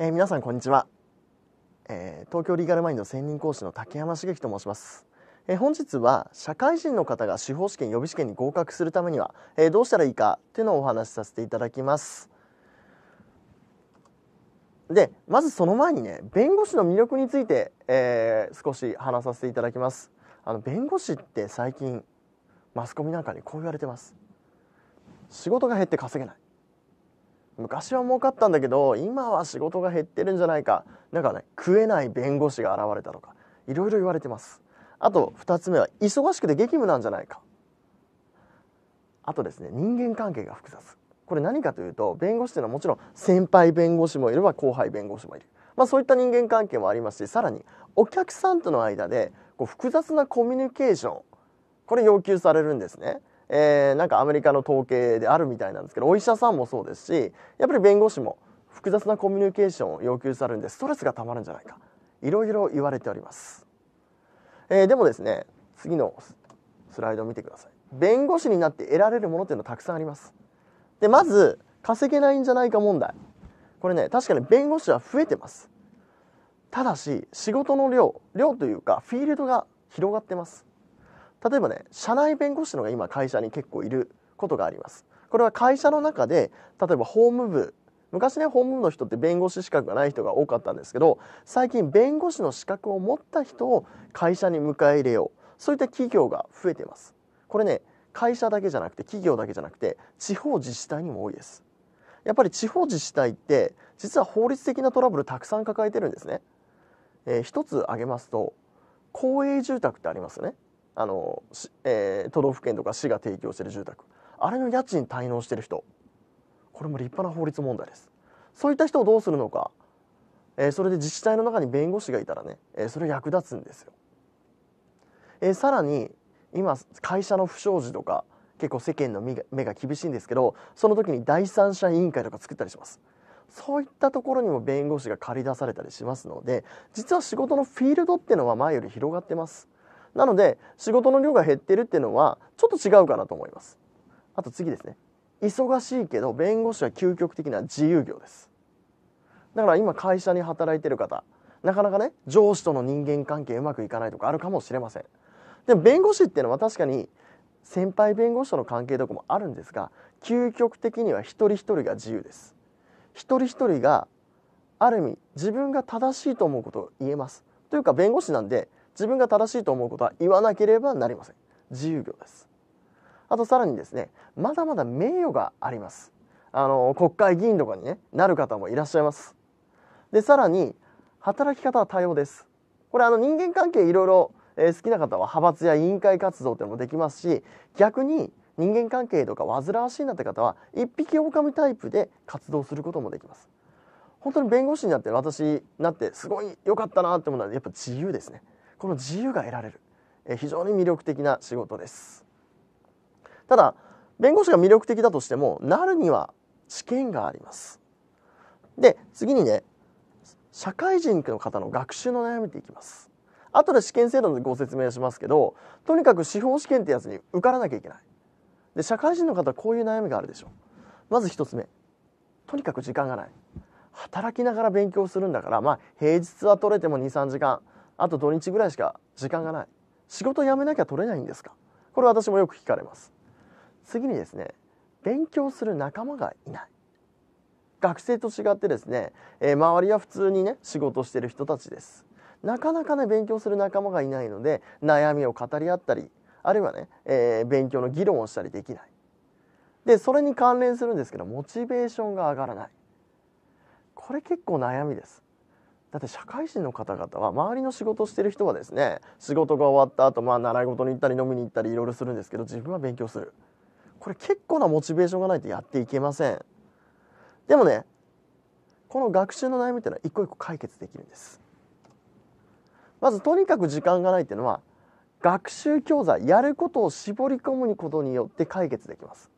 えー、皆さんこんにちは、えー、東京リーガルマインド専任講師の竹山茂樹と申します、えー、本日は社会人の方が司法試験予備試験に合格するためには、えどうしたらいいかっていうのをお話しさせていただきますでまずその前にね弁護士の魅力について、え少し話させていただきますあの弁護士って最近マスコミなんかにこう言われてます仕事が減って稼げない昔は儲かったんだけど今は仕事が減ってるんじゃないかなんかね食えない弁護士が現れたとかいろいろ言われてますあと2つ目は忙しくて激務なんじゃないかあとですね人間関係が複雑これ何かというと弁護士というのはもちろん先輩弁護士もいれば後輩弁護士もいる、まあ、そういった人間関係もありますしさらにお客さんとの間でこう複雑なコミュニケーションこれ要求されるんですねえー、なんかアメリカの統計であるみたいなんですけどお医者さんもそうですしやっぱり弁護士も複雑なコミュニケーションを要求されるんでストレスがたまるんじゃないかいろいろ言われております、えー、でもですね次のスライドを見てください弁護士になって得られるものっていうのはたくさんありますでまず稼げないんじゃないか問題これね確かに弁護士は増えてますただし仕事の量量というかフィールドが広がってます例えばね社内弁護士のが今会社に結構いることがありますこれは会社の中で例えば法務部昔ね法務部の人って弁護士資格がない人が多かったんですけど最近弁護士の資格を持った人を会社に迎え入れようそういった企業が増えていますこれね会社だけじゃなくて企業だけじゃなくて地方自治体にも多いですやっぱり地方自治体って実は法律的なトラブルたくさん抱えてるんですね、えー、一つ挙げますと公営住宅ってありますねあの、えー、都道府県とか市が提供してる住宅あれの家賃滞納してる人これも立派な法律問題ですそういった人をどうするのか、えー、それで自治体の中に弁護士がいたらね、えー、それ役立つんですよ、えー、さらに今会社の不祥事とか結構世間の目が厳しいんですけどその時に第三者委員会とか作ったりしますそういったところにも弁護士が駆り出されたりしますので実は仕事のフィールドっていうのは前より広がってますなので、仕事の量が減ってるっていうのは、ちょっと違うかなと思います。あと次ですね。忙しいけど、弁護士は究極的な自由業です。だから今会社に働いてる方、なかなかね、上司との人間関係うまくいかないとかあるかもしれません。でも弁護士っていうのは確かに、先輩弁護士との関係とかもあるんですが、究極的には一人一人が自由です。一人一人が、ある意味、自分が正しいと思うことを言えます。というか、弁護士なんで、自分が正しいと思うことは言わなければなりません自由業ですあとさらにですねまだまだ名誉がありますあの国会議員とかに、ね、なる方もいらっしゃいますでさらに働き方は多様ですこれあの人間関係いろいろ、え好きな方は派閥や委員会活動っていうのもできますし逆に人間関係とか煩わしいなって方は一匹狼タイプで活動することもできます本当に弁護士になって私になってすごい良かったなって思うのはやっぱ自由ですねこの自由が得られる、え非常に魅力的な仕事ですただ弁護士が魅力的だとしてもなるには試験がありますで次にね社会人の方の学習の悩みっていきます後で試験制度でご説明しますけどとにかく司法試験ってやつに受からなきゃいけないで社会人の方はこういう悩みがあるでしょう。まず1つ目とにかく時間がない働きながら勉強するんだからまあ平日は取れても23時間あと土日ぐらいしか時間がない。仕事辞めなきゃ取れないんですかこれ私もよく聞かれます。次にですね、勉強する仲間がいない。学生と違ってですね、えー、周りは普通にね、仕事してる人たちです。なかなかね、勉強する仲間がいないので、悩みを語り合ったり、あるいはね、えー、勉強の議論をしたりできない。で、それに関連するんですけど、モチベーションが上がらない。これ結構悩みです。だって社会人の方々は周りの仕事してる人はですね仕事が終わった後まあ習い事に行ったり飲みに行ったりいろいろするんですけど自分は勉強するこれ結構なモチベーションがないとやっていけませんでもねこの学習の悩みっていうのは一個一個解決できるんですまずとにかく時間がないっていうのは学習教材やることを絞り込むことによって解決できます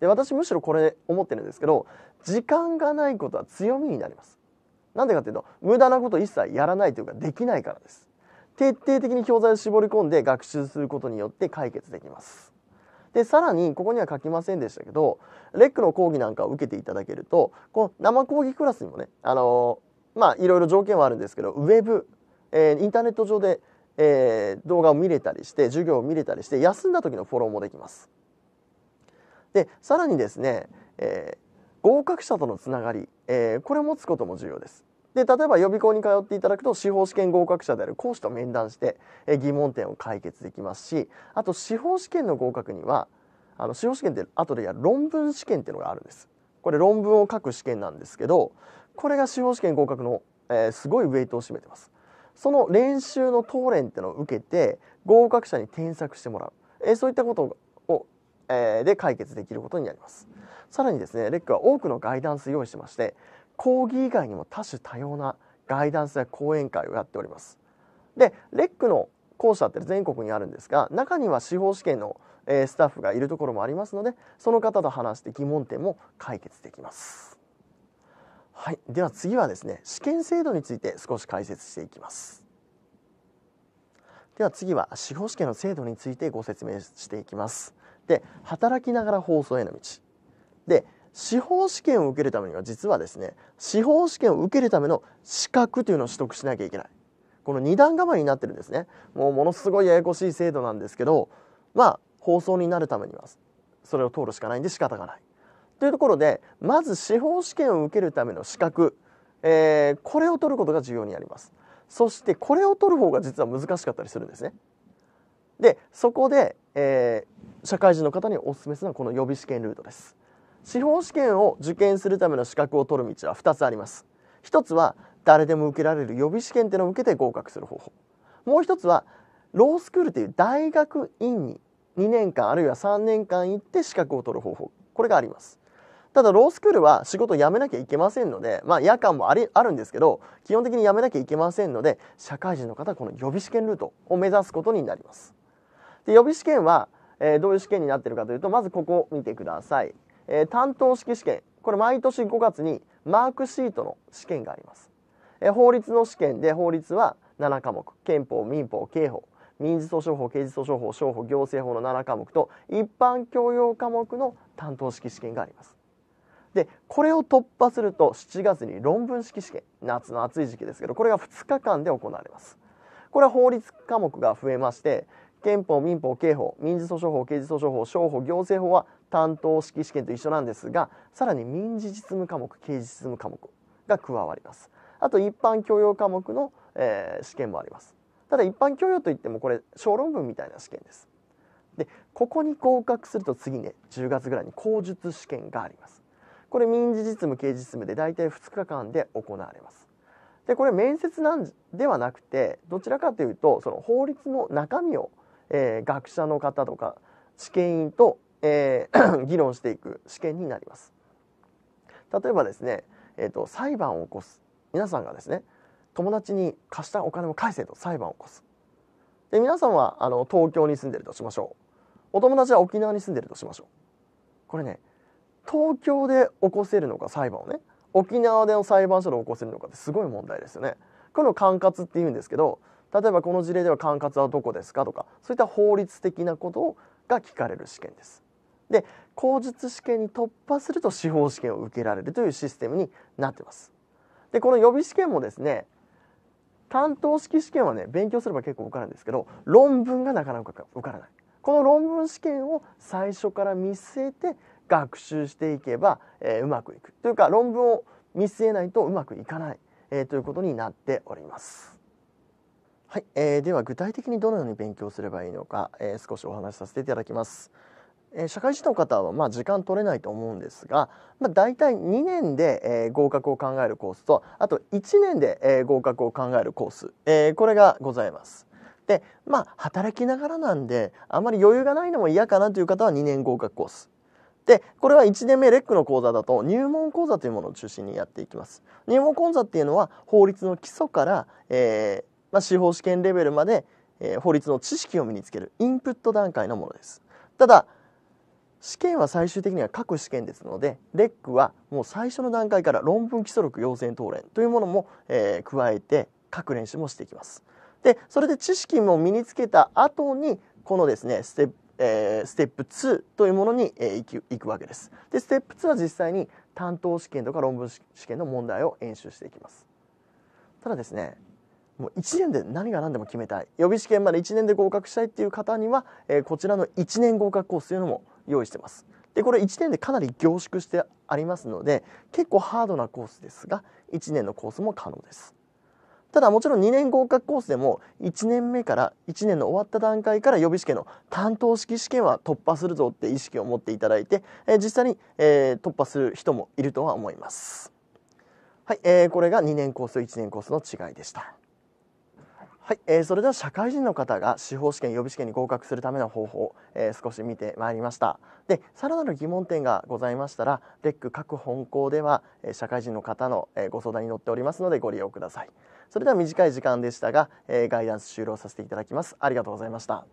で私むしろこれ思ってるんですけど時間がないことは強みになりますなんでかっていうと無駄なこと一切やらないというかできないからです徹底的に教材を絞り込んで学習することによって解決できますでさらにここには書きませんでしたけどレックの講義なんかを受けていただけるとこの生講義クラスにもねあのー、まあいろいろ条件はあるんですけどウェブ、えー、インターネット上で、えー、動画を見れたりして授業を見れたりして休んだ時のフォローもできますでさらにですね、えー合格者とのつながり、えー、これを持つことも重要ですで例えば予備校に通っていただくと司法試験合格者である講師と面談して、えー、疑問点を解決できますしあと司法試験の合格にはあの司法試験って後でやる論文試験っていうのがあるんですこれ論文を書く試験なんですけどこれが司法試験合格の、えー、すごいウェイトを占めてますその練習の当練っていうのを受けて合格者に添削してもらう、えー、そういったことを、えー、で解決できることになります。さらにですねレックは多くのガイダンス用意してまして講義以外にも多種多様なガイダンスや講演会をやっておりますでレックの校舎って全国にあるんですが中には司法試験の、えスタッフがいるところもありますのでその方と話して疑問点も解決できますはい、では次はですね試験制度について少し解説していきますでは次は司法試験の制度についてご説明していきますで働きながら放送への道で司法試験を受けるためには実はですね司法試験を受けるための資格というのを取得しなきゃいけないこの二段構えになってるんですねもうものすごいややこしい制度なんですけどまあ放送になるためにはそれを通るしかないんで仕方がないというところでまず司法試験を受けるための資格、えー、これを取ることが重要になりますそしてこれを取る方が実は難しかったりするんですねでそこで、えー、社会人の方におすすめするのはこの予備試験ルートです司法試験を受験するための資格を取る道は2つあります1つは誰でも受けられる予備試験っていうのを受けて合格する方法もう1つはロースクールという大学院に2年間あるいは3年間行って資格を取る方法これがありますただロースクールは仕事を辞めなきゃいけませんので、まあ、夜間もありあるんですけど基本的に辞めなきゃいけませんので社会人の方はこの予備試験ルートを目指すことになりますで予備試験は、えー、どういう試験になってるかというとまずここを見てくださいえー、担当式試験、これ毎年5月にマークシートの試験があります。えー、法律の試験で法律は7科目、憲法、民法、刑法、民事訴訟法、刑事訴訟法、商法、行政法の7科目と一般教養科目の担当式試験があります。でこれを突破すると7月に論文式試験夏の暑い時期ですけどこれが2日間で行われますこれは法律科目が増えまして憲法民法刑法民事訴訟法刑事訴訟法商法行政法は担当式試験と一緒なんですがさらに民事実務科目刑事実務科目が加わりますあと一般教養科目の、えー、試験もありますただ一般教養といってもこれ小論文みたいな試験ですでここに合格すると次ね10月ぐらいに口述試験がありますこれ民事実務刑事実務で大体2日間で行われますでこれ面接なんではなくてどちらかというとその法律の中身を、えー、学者の方とか試験員とえー、議論していく試験になります。例えばですね、えーと、裁判を起こす皆さんがですね友達に貸したお金を返せと裁判を起こすで皆さんはあの東京に住んでるとしましょうお友達は沖縄に住んでるとしましょうこれね東京で起こせるのか裁判をね沖縄での裁判所で起こせるのかってすごい問題ですよねこの管轄って言うんですけど例えばこの事例では管轄はどこですかとかそういった法律的なことが聞かれる試験ですで口述試験に突破すると司法試験を受けられるというシステムになってます。でこの予備試験もですね担当式試験はね勉強すれば結構受かるんですけど論文がなかなか受からないこの論文試験を最初から見据えて学習していけば、えー、うまくいくというか論文を見据えないとうまくいかない、えー、ということになっております。はい、えー、では具体的にどのように勉強すればいいのか、えー、少しお話しさせていただきます。えー、社会人の方はまあ時間取れないと思うんですが、まあ、大体2年で、えー、合格を考えるコースとあと1年で、えー、合格を考えるコース、えー、これがございます。でまあ働きながらなんであまり余裕がないのも嫌かなという方は2年合格コース。でこれは1年目レックの講座だと入門講座というものを中心にやっていきます。入門講座っていうのは法律の基礎から、えーまあ、司法試験レベルまで、えー、法律の知識を身につけるインプット段階のものです。ただ試験は最終的には各試験ですのでレックはもう最初の段階から論文基礎録要請答練というものも、えー、加えて各練習もしていきます。でそれで知識も身につけた後にこのですねステップえー、ステップ2というものに、えー、行いくわけです。でステップ2は実際に担当試験とか論文試験の問題を演習していきます。ただですねもう1年で何が何でも決めたい予備試験まで1年で合格したいっていう方には、えー、こちらの1年合格コースというのも用意してます。でこれ1年でかなり凝縮してありますので結構ハードなコースですが1年のコースも可能です。ただもちろん2年合格コースでも1年目から1年の終わった段階から予備試験の担当式試験は突破するぞって意識を持っていただいて、えー、実際に、えー、突破する人もいるとは思います。はい、えー、これが2年コースと1年コースの違いでした。はい、えー、それでは社会人の方が司法試験予備試験に合格するための方法、えー、少し見てまいりましたでさらなる疑問点がございましたらレック各本校では、えー、社会人の方の、えー、ご相談に乗っておりますのでご利用くださいそれでは短い時間でしたが、えー、ガイダンス終了させていただきますありがとうございました